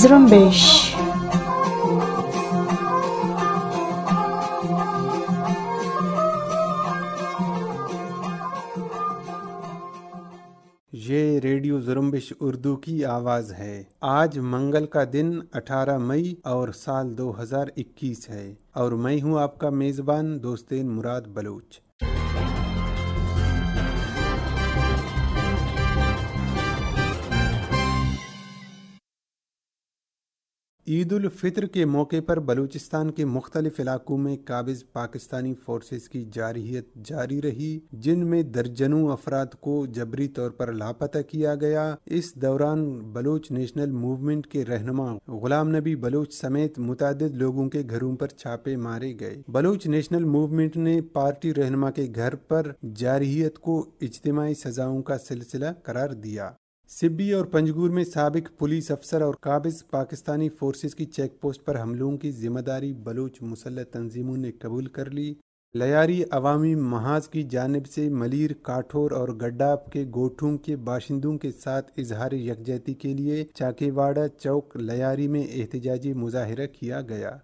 Zrambesh देश उर्दू की आवाज़ है आज मंगल का दिन 18 मई और साल 2021 है और मैं हूं आपका मेज़बान दोस्तेन मुराद बलोच ईद उल फितर के मौके पर बलूचिस्तान के मुख्तलिफ इलाकों में काबिज पाकिस्तानी फोर्सेस की जारहीत जारी रही जिनमें दर्जनों अफराद को जबरी तौर पर लापता किया गया इस दौरान बलूच नेशनल मूवमेंट के रहनमा गुलाम नबी बलूच समेत मुतद लोगों के घरों पर छापे मारे गए बलूच नेशनल मूवमेंट ने पार्टी रहनमा के घर पर जारहीत को इज्तमाही सजाओं का सिलसिला करार दिया सिब्बी और पंजगूर में सबक पुलिस अफसर और काबिज पाकिस्तानी फोर्स की चेक पोस्ट पर हमलों की जिम्मेदारी बलूच मुसल तंजीमों ने कबूल कर ली लयारी अवामी महाज की जानब से मलिर काठोर और गड्डाप के गोठों के बाशिंदों के साथ इजहार यकजहती के लिए चाकेवाड़ा चौक लयारी में एहतजाजी मुजाहरा किया गया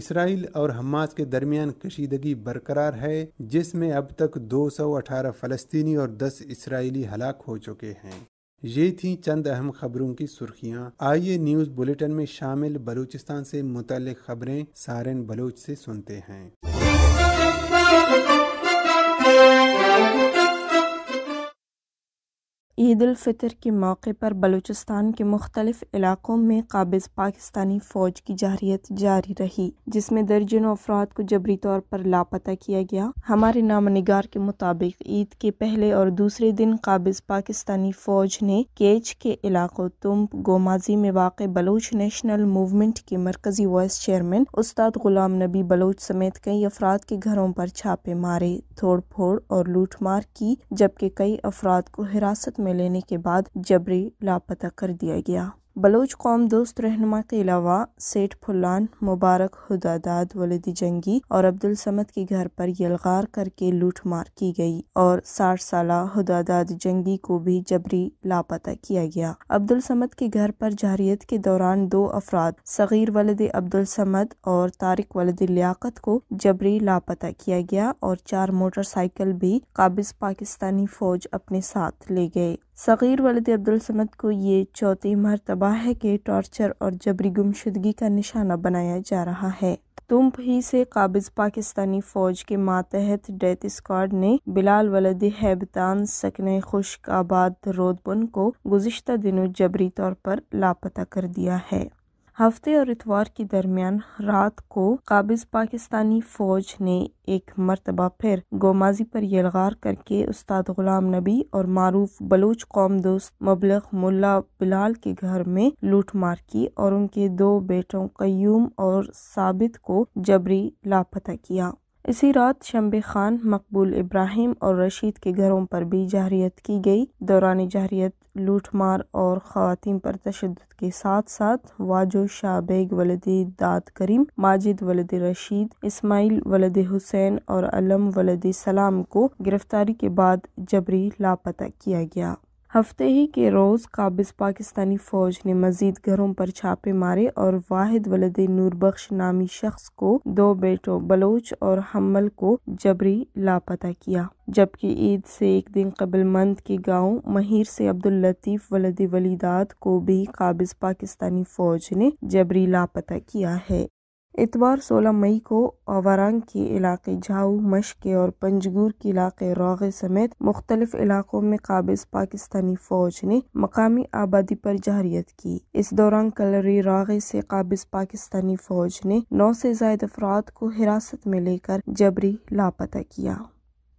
इसराइल और हमास के दरमियान कशीदगी बरकरार है जिसमें अब तक 218 फ़लस्तीनी और 10 इसराइली हलाक हो चुके हैं ये थी चंद अहम खबरों की सुर्खियाँ आइए न्यूज बुलेटिन में शामिल बलूचिस्तान से मुतल खबरें सारे बलूच से सुनते हैं ईद फितर के मौके पर बलूचिस्तान के मुख्तलिफ इलाक़ों में काबिज पाकिस्तानी फ़ौज की जारियत जारी रही जिसमें दर्जनों अफराद को जबरी तौर पर लापता किया गया हमारे नाम निगार के मुताबिक ईद के पहले और दूसरे दिन काबिज पाकिस्तानी फ़ौज ने केच के इलाकों तुम गोमाजी में वाक़ बलोच नेशनल मूवमेंट के मरकजी वाइस चेयरमैन उस्ताद गुलाम नबी बलोच समेत कई अफराद के घरों पर छापे मारे तोड़ फोड़ और लूट मार की जबकि कई अफराद को हिरासत में में लेने के बाद जबरी लापता कर दिया गया बलोच कौम दोस्त रहनुमा के अलावा सेठ फुलान मुबारक हुदादाद वलद जंगी और अब्दुल समद के घर पर यलगार करके लूटमार की गई और साठ साल हुदादाद जंगी को भी जबरी लापता किया गया अब्दुल समद के घर पर जारियत के दौरान दो अफराद सगीर वलद अब्दुल समद और तारिक वलद लियाकत को जबरी लापता किया गया और चार मोटरसाइकिल भी काबिज पाकिस्तानी फौज अपने साथ ले गए सगीर वलद अब्दुल समद को ये चौथी मरतबा तबाह के टॉर्चर और जबरी गुमशदगी का निशाना बनाया जा रहा है तुम ही से काबिज पाकिस्तानी फौज के मातहत डेथ स्क्वाड ने बिलाल वलद हैबतान सकने खुश आबाद रोदबन को गुजशत दिनों जबरी तौर पर लापता कर दिया है हफ्ते और इतवार के दरमियान रात को काबिज पाकिस्तानी फौज ने एक मरतबा फिर गोमाजी पर यलगार करके उस्ताद गुलाम नबी और मारूफ बलूच कौम दोस्त मबलख मुल्ला बिलाल के घर में लूट मार की और उनके दो बेटों कयूम और साबित को जबरी लापता किया इसी रात शम्बे खान मकबूल इब्राहिम और रशीद के घरों पर भी जहरीत की गई दौरान जहरीत लूटमार और खातिन पर तशद के साथ साथ वाजो शाह बेग वलद दाद करीम माजिद वलद रशीद इस्माइल वलद हुसैन और अलम वलद सलाम को गिरफ्तारी के बाद जबरी लापता किया गया हफ्ते ही के रोज़ काबिज पाकिस्तानी फ़ौज ने मजीद घरों पर छापे मारे और वाहिद वलद नूरबख्श नामी शख्स को दो बेटों बलोच और हमल को जबरी लापता किया जबकि ईद से एक दिन कबल मंद के गांव महिर से अब्दुल लतीफ़ वलद वलीदाद को भी काबिज पाकिस्तानी फ़ौज ने जबरी लापता किया है इतवार 16 मई को अवारंग के इलाके झाऊ मशके और पंजगूर के इलाके रोगे समेत मुख्तलिफ इलाकों में काबिज पाकिस्तानी फौज ने मकामी आबादी पर जहरीत की इस दौरान कलरी रागे से काबिज पाकिस्तानी फौज ने नौ से जायद अफराद को हिरासत में लेकर जबरी लापता किया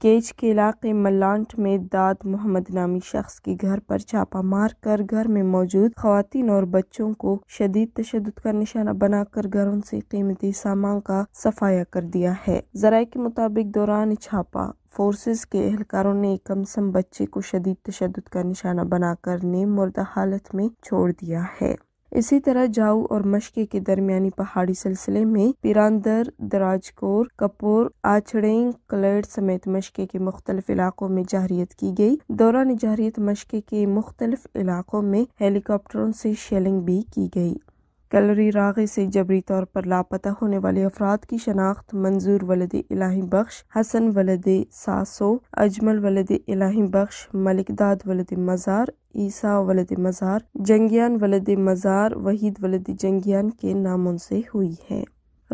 केज के इलाके मलांट में दाद मोहम्मद नामी शख्स के घर पर छापा मार कर घर में मौजूद खातन और बच्चों को शदीद तशद का निशाना बनाकर घरों से कीमती सामान का सफाया कर दिया है जराये के मुताबिक दौरान छापा फोर्सेस के एहलकारों ने कम कमसम बच्चे को शदीद तशद का निशाना बनाकर ने मुर्दा हालत में छोड़ दिया है इसी तरह जाऊ और मशके के दरमियानी पहाड़ी सिलसिले में पीरानदर दराजकोर कपूर आछड़े कलड़ समेत मशके के मुख्तलिफ इलाकों में जहरीत की गई दौरान जहरीत मशक़ के मुख्तलिफ इलाकों में हेलीकॉप्टरों से शेलिंग भी की गई कलरी रागे से जबरी तौर पर लापता होने वाले अफराद की शनाख्त मंजूर वलद इलाही बख्श हसन वलद सासो अजमल वलद इलाही बख्श मलिकदाद वलद मज़ार ईसा वलद मज़ार जंगियान वलद मज़ार वहीद वलद जंगियान के नामों से हुई है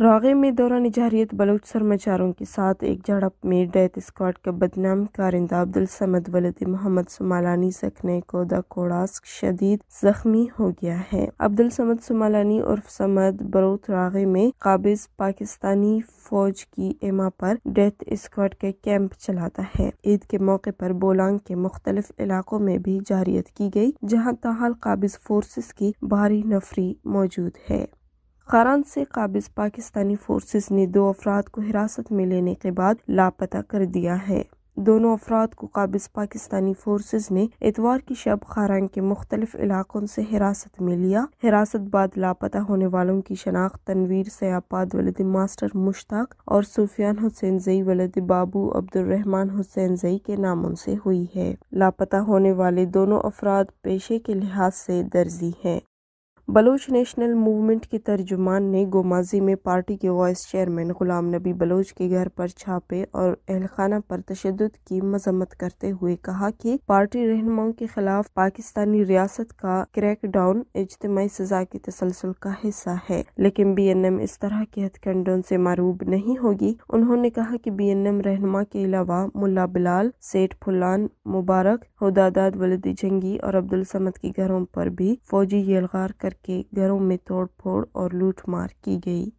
रागे में दौरान जहरीत बलोच सरमाचारों के साथ एक झड़प में डेथ स्क्वाड का बदनाम कारिंदा अब्दुल समद वलद मोहम्मद सुमालानी सखने कोदा कोड़ास शदीद जख्मी हो गया है अब्दुल समद सुमालानी उर्फ समद बरूत रागे में काबिज पाकिस्तानी फौज की एमा पर डेथ स्क्वाड के कैंप चलाता है ईद के मौके पर बोलांग के मुख्तलिफ इलाकों में भी जारियत की गई जहाँ तहाल काबिज फोर्सेस की भारी नफरी मौजूद है ख़ारान से काबिज पाकिस्तानी फोर्सेस ने दो अफराद को हिरासत में लेने के बाद लापता कर दिया है दोनों अफराद को काबिज पाकिस्तानी फोर्सेज ने इतवार की शब खारान के मुख्तलिफ इलाकों से हिरासत में लिया हिरासत बाद लापता होने वालों की शनाख्त तनवीर सयापाद वलद मास्टर मुश्ताक और सुफियान हुसैन जई वलद बाबू अब्दुलरहमान हुसैन जई के नामों से हुई है लापता होने वाले दोनों अफराद पेशे के लिहाज से दर्जी हैं बलोच नेशनल मूवमेंट के तर्जुमान ने गोमाजी में पार्टी के वाइस चेयरमैन गुलाम नबी बलोच के घर पर छापे और अहलखाना पर तशद की मजम्मत करते हुए कहा कि पार्टी रहनुमाओं के खिलाफ पाकिस्तानी रियासत का क्रैक डाउन इज्तमी सजा के तसलसल का हिस्सा है लेकिन बी एन एम इस तरह के हथकंडों से मरूब नहीं होगी उन्होंने कहा की बी एन एम रहनुमा के अलावा मुला बिलाल सेठ फुलान मुबारक हदादाद वलदी जंगी और अब्दुल समद के घरों पर भी फौजी यलगार कर के घरों में तोड़ फोड़ और लूट मार की गई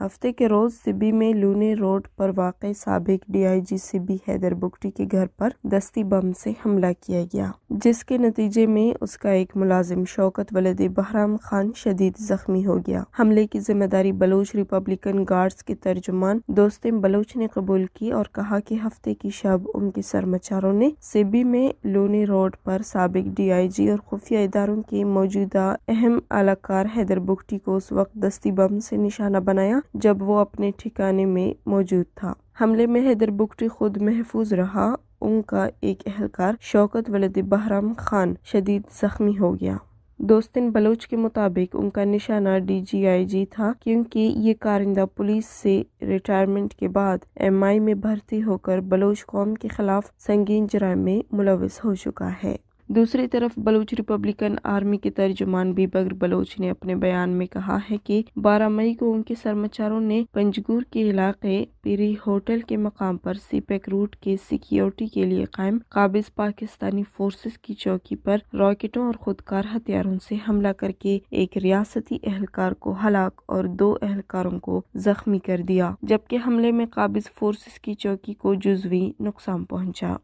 हफ्ते के रोज़ सिब्बी में लूने रोड पर वाकई सबक डीआईजी सिब्बी हैदर बुगटी के घर पर दस्ती बम से हमला किया गया जिसके नतीजे में उसका एक मुलाजिम शौकत वलद बहराम खान शदीद जख्मी हो गया हमले की जिम्मेदारी बलोच रिपब्लिकन गार्ड्स के तर्जुमान दोस्त बलोच ने कबूल की और कहा कि हफ्ते की शब उनके सरमाचारों ने सिबी में लूने रोड पर सबक जी और खुफिया इदारों के मौजूदा अहम अलाकार हैदर बुगटी को उस वक्त दस्ती बम से निशाना बनाया जब वो अपने ठिकाने में मौजूद था हमले में हैदर बुकटी खुद महफूज रहा उनका एक अहलकार शौकत वलद बहराम खान शदीद जख्मी हो गया दोस्तिन बलोच के मुताबिक उनका निशाना डीजीआईजी था क्योंकि ये कारिंदा पुलिस से रिटायरमेंट के बाद एमआई में भर्ती होकर बलोच कौम के खिलाफ संगीन जराय में मुलविस हो चुका है दूसरी तरफ बलूच रिपब्लिकन आर्मी के तर्जुमान बीबग्र बलोच ने अपने बयान में कहा है कि 12 मई को उनके सरमाचारों ने पंजगुर के इलाके पीरी होटल के मकाम पर सीपेक रूट के सिक्योरिटी के लिए कायम काबिज पाकिस्तानी फोर्सेस की चौकी पर रॉकेटों और खुदकार हथियारों से हमला करके एक रियासती एहलकार को हलाक और दो एहलकारों को जख्मी कर दिया जबकि हमले में काबिज फोर्सेस की चौकी को जुजवी नुकसान पहुंचा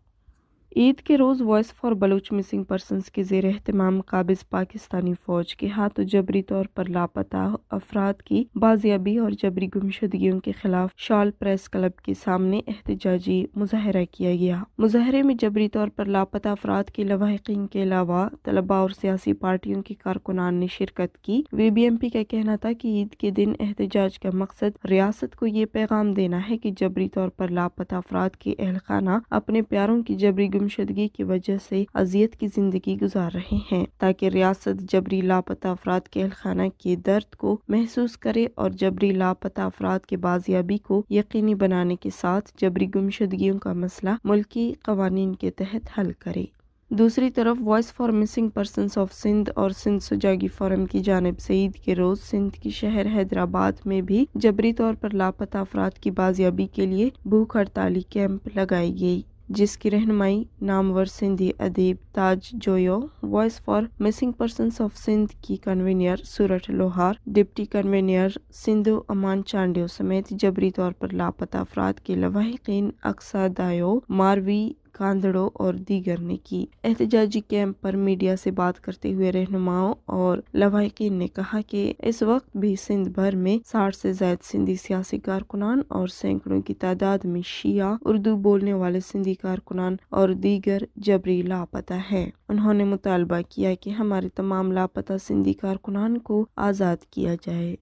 ईद के रोज़ voice for Baloch missing persons के जेर अहतमाम काबिज पाकिस्तानी फ़ौज के हाथों जबरी तौर पर लापता अफराद की बाजियाबी और जबरी गुमशुदगियों के खिलाफ शॉल प्रेस क्लब के सामने एहतजाजी मुजाहरा किया गया मुजाहरे में जबरी तौर पर लापता अफराद के लवाकिन के अलावा तलबा और सियासी पार्टियों के कारकुनान ने शिरकत की वी बी एम पी का कहना था की ईद के दिन एहतजाज का मकसद रियासत को ये पैगाम देना है की जबरी तौर पर लापता अफराद के अहलखाना अपने प्यारों की जबरी गुमशदगी की वजह से अजियत की जिंदगी गुजार रहे हैं ताकि रियासत जबरी लापता अफराद के अहलखाना के दर्द को महसूस करे और जबरी लापता अफराद के बाजियाबी को यकीनी बनाने के साथ जबरी गुमशदगियों का मसला मुल्की कवानीन के तहत हल करे दूसरी तरफ voice for missing person of Sindh और सिंध सुजागी फोरम की जानब से ईद के रोज सिंध की शहर हैदराबाद में भी जबरी तौर पर लापता अफराद की बाजियाबी के लिए भूख हड़ताली कैंप लगाई गई जिसकी रहनमाई नामवर सिंधी अदीब Taj Joyo voice for missing person of Sindh की convener Sorath Lohar deputy convener Sindhu Aman Chandio समेत जबरी तौर पर लापता अफराद के लवाहिकीन अक्सा दायो मारवी कांदड़ों और दीगर ने की एहतजाजी कैंप पर मीडिया से बात करते हुए रहनुमाओं और लवाकिन ने कहा कि इस वक्त भी सिंध भर में साठ से जायद सिंधी सियासी कारकुनान और सैकड़ों की तादाद में शिया उर्दू बोलने वाले सिंधी कारकुनान और दीगर जबरी लापता है उन्होंने मुतालबा किया कि हमारे तमाम लापता सिंधी कारकुनान को आज़ाद किया जाए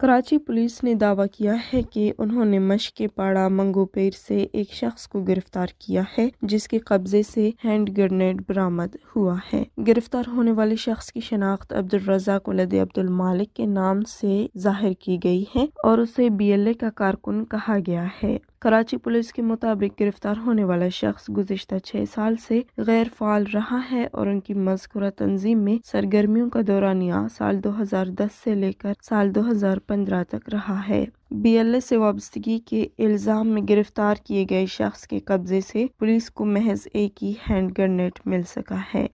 कराची पुलिस ने दावा किया है कि उन्होंने के पाड़ा मंगोपेर से एक शख्स को गिरफ्तार किया है जिसके कब्जे से हैंड ग्रेनेड बरामद हुआ है गिरफ्तार होने वाले शख्स की शनाख्त अब्दुल रजाक वलद अब्दुल मालिक के नाम से जाहिर की गई है और उसे बीएलए का कारकुन कहा गया है कराची पुलिस के मुताबिक गिरफ्तार होने वाला शख्स गुजशत छह साल से गैर फाल रहा है और उनकी मजकूरा तंजीम में सरगर्मियों का दौरानिया साल 2010 से लेकर साल 2015 तक रहा है बी एल एस से वाबस्तगी के इल्ज़ाम में गिरफ्तार किए गए शख्स के कब्जे से पुलिस को महज एक ही हैंड ग्रेनेड मिल सका है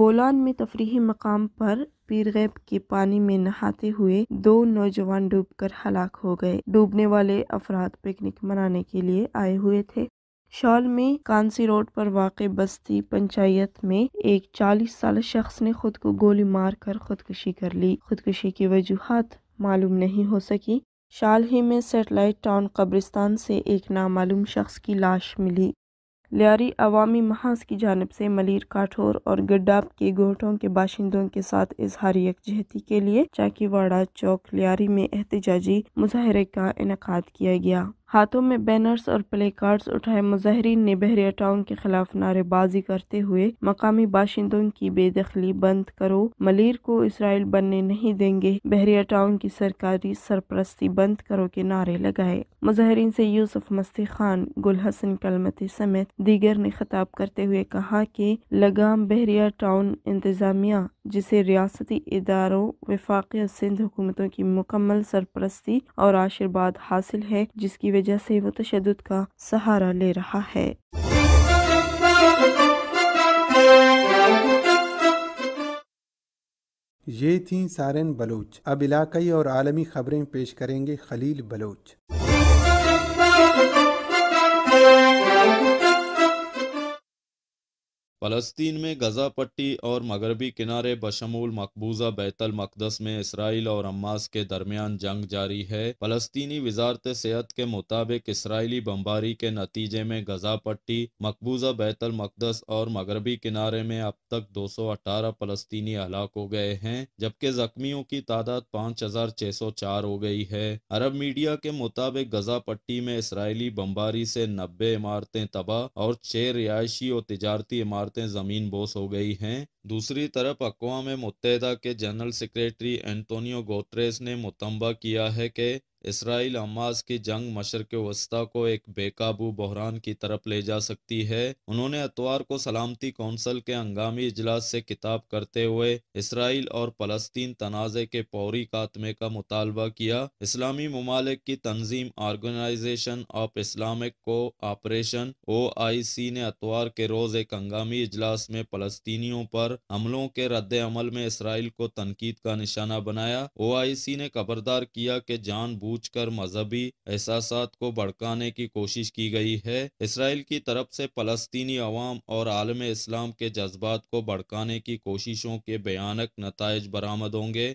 बोलान में तफरी मकाम पर पीर रैप के पानी में नहाते हुए दो नौजवान डूबकर हलाक हो गए डूबने वाले अफराद पिकनिक मनाने के लिए आए हुए थे शॉल में कांसी रोड पर वाक़ बस्ती पंचायत में एक 40 साल शख्स ने खुद को गोली मारकर खुदकुशी कर ली खुदकुशी की वजूहत मालूम नहीं हो सकी शाल ही में सेटेलाइट टाउन कब्रिस्तान से एक नामालूम शख्स की लाश मिली लियारी अवामी महाज की जानब से मलिर काठोर और गड्डाप के गोटों के बाशिंदों के साथ इजहार यकजहती के लिए चाकीवाड़ा चौक लियारी में एहतजाजी मुजाहरे का इनका किया गया हाथों में बैनर्स और प्ले कार्ड उठाए मुजाहरीन ने बहरिया टाउन के खिलाफ नारेबाजी करते हुए मकामी बाशिंदों की बेदखली बंद करो मलिर को इसराइल बनने नहीं देंगे बहरिया टाउन की सरकारी सरपरस्ती बंद करो के नारे लगाए मुजाहरीन से यूसुफ मस्ती खान गुल हसन कलमती समेत दीगर ने खिताब करते हुए कहा कि लगाम बहरिया टाउन इंतजामिया जिसे रियासती इदारों वफाक सिंध हुकूमतों की मुकम्मल सरपरस्ती और आशीर्वाद हासिल है जिसकी वजह से वो तशद का सहारा ले रहा है ये थी सारन बलोच अब इलाकई और आलमी खबरें पेश करेंगे खलील बलोच फ़लस्तीन में गज़ा पट्टी और मगरबी किनारे बशमूल मकबूजा बैतल मकदस में इसराइल और अम्मास के दरमियान जंग जारी है फ़लस्तीनी वजारत सेहत के मुताबिक इसराइली बमबारी के नतीजे में गज़ा पट्टी मकबूजा बैतल मकदस और मगरबी किनारे में अब तक दो सौ अठारह फ़लस्तीनी हलाक हो गए हैं जबकि जख्मियों की तादाद पाँच हजार छह सौ चार हो गई है अरब मीडिया के मुताबिक गज़ा पट्टी में इसराइली बम्बारी से नब्बे इमारतें तबाह और छह रिहायशी और तजारती इमारत इमारतें जमीन बोस हो गई हैं दूसरी तरफ अकवा मुतहदा के जनरल सेक्रेटरी एंटोनियो गोत्रेस ने मुतंबा किया है कि इसराइल हमास की जंग मशरक वस्ता को एक बेकाबू बहरान की तरफ ले जा सकती है उन्होंने अतवार को सलामती कौंसल के हंगामी इजलास से किताब करते हुए इसराइल और फलस्तीन तनाज़े के फौरी खात्मे का मुतालबा किया इस्लामी ममालिक की तंजीम organization of Islamic cooperation O I C ने अतवार के रोज़ एक हंगामी इजलास में फलस्तीनियों पर हमलों के रद्द अमल में इसराइल को तनकीद का निशाना बनाया ओ आई सी ने खबरदार किया कि जानबूझ कर मजहबी एहसास को भड़काने की कोशिश की गई है इसराइल की तरफ से फलस्तीनी अवाम और आलम इस्लाम के जज्बात को भड़काने की कोशिशों के भयानक नतज बरामद होंगे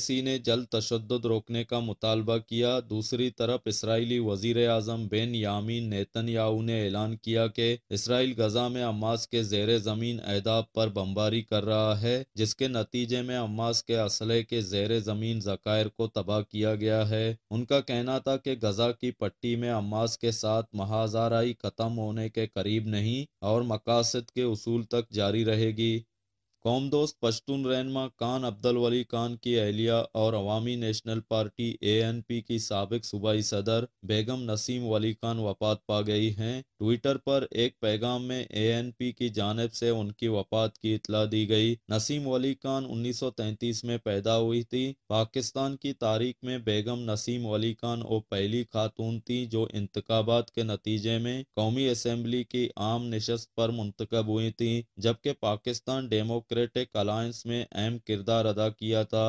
सी ने जल्द तशद रोकने का मुतालबा किया दूसरी तरफ इसराइली वजीर अजम बेन यामी नेतन याहू ने ऐलान किया कि इसराइल गजा में अम्मास के जेर ज़मीन अहदाब पर बमबारी कर रहा है जिसके नतीजे में अम्मास के असले के जेर ज़मीन जकायर को तबाह किया गया है उनका कहना था कि गज़ा की पट्टी में अम्मास के साथ महाजाराई ख़त्म होने के करीब नहीं और मकासद के उसूल तक जारी रहेगी कौम दोस्त पश्तून रहनमा खान अब्दुल वली खान की अहलिया और Awami national party A N P की सबक सूबाई सदर बेगम नसीम वली खान वफात पा गई हैं ट्विटर पर एक पैगाम में ए एन पी की जानब से उनकी वफात की इतला दी गई नसीम वली खान उन्नीस सौ 1933 में पैदा हुई थी पाकिस्तान की तारीख में बेगम नसीम वली खान वो पहली खातून थी जो इंतबात के नतीजे में कौमी असम्बली की आम नशस्त पर मुंतकब हुई थी जबकि पाकिस्तान डेमो डेमोक्रेटिक अलायंस में अहम किरदार अदा किया था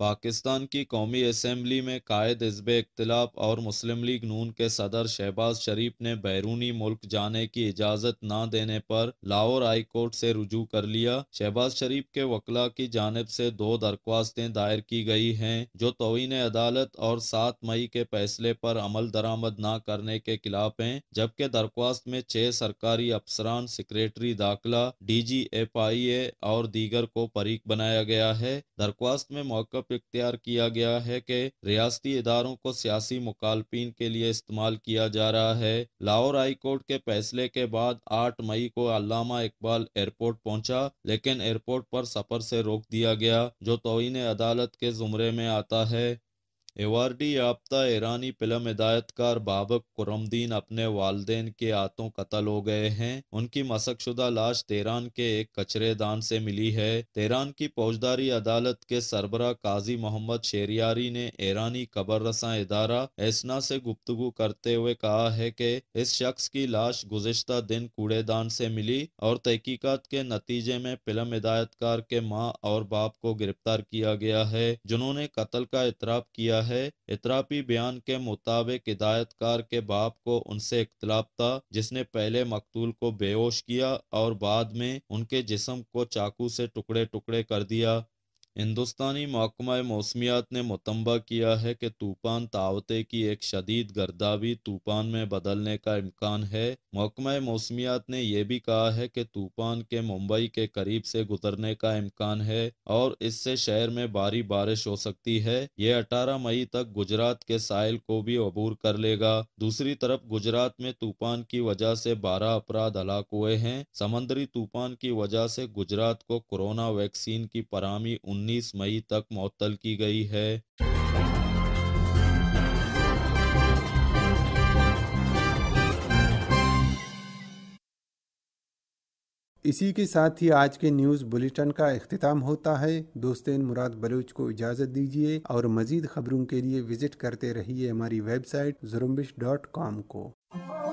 पाकिस्तान की कौमी असम्बली में कायद हजब इख्तलाफ और मुस्लिम लीग नून के सदर शहबाज शरीफ ने बैरूनी मुल्क जाने की इजाज़त न देने पर लाहौर हाई कोर्ट से रुजू कर लिया शहबाज शरीफ के वकला की जानब से दो दरख्वास्तें दायर की गई हैं जो तोहन अदालत और सात मई के फैसले पर अमल दरामद न करने के खिलाफ हैं जबकि दरख्वास्त में छह सरकारी अफसरान सेक्रेटरी दाखिला डी जी एफ आई ए और दीगर को फरीक बनाया गया है दरख्वास्त में मौका मंसूब इख्तियार किया गया है कि रियासती इदारों को सियासी मुखालपिन के लिए इस्तेमाल किया जा रहा है लाहौर हाई कोर्ट के फैसले के बाद आठ मई को अलामा इकबाल एयरपोर्ट पहुंचा लेकिन एयरपोर्ट पर सफर से रोक दिया गया जो तोहन अदालत के जुमरे में आता है एवार्डी याफ्ता ईरानी फिल्म हिदायतकार बाबक कुरमदीन अपने वालदेन के हाथों कत्ल हो गए हैं उनकी मशकशुदा लाश तेरान के एक कचरेदान से मिली है तेरान की फौजदारी अदालत के सरबरा काजी मोहम्मद शेरियारी ने ईरानी कबर रसा इदारा एसना से गुप्तगु करते हुए कहा है कि इस शख्स की लाश गुजशत दिन कूड़ेदान से मिली और तहकीकत के नतीजे में फिल्म हिदायतकार के माँ और बाप को गिरफ्तार किया गया है जिन्होंने कत्ल का इतराफ़ किया है इतरापी बयान के मुताबिक हिदायतकार के बाप को उनसे इख्तलाफ था जिसने पहले मकतूल को बेहोश किया और बाद में उनके जिसम को चाकू से टुकड़े टुकड़े कर दिया हिंदुस्तानी महकमा मौसमियात ने मतंबा किया है कि तूफान तावते की एक शदीद गर्दावी तूफान में बदलने का इम्कान है महकमा मौसमियात ने यह भी कहा है कि तूफान के मुंबई के करीब से गुजरने का इम्कान है और इससे शहर में भारी बारिश हो सकती है यह अठारह मई तक गुजरात के साहिल को भी अबूर कर लेगा दूसरी तरफ गुजरात में तूफान की वजह से बारह अपराध हलाक हुए हैं समंदरी तूफान की वजह से गुजरात को कोरोना वैक्सीन की फरहमी 19 मई तक मअतल की गई है इसी के साथ ही आज के न्यूज़ बुलेटिन का अख्ताम होता है दोस्तों मुराद बलूच को इजाज़त दीजिए और मज़ीद खबरों के लिए विज़िट करते रहिए हमारी वेबसाइट जुरम्बिश डॉट कॉम को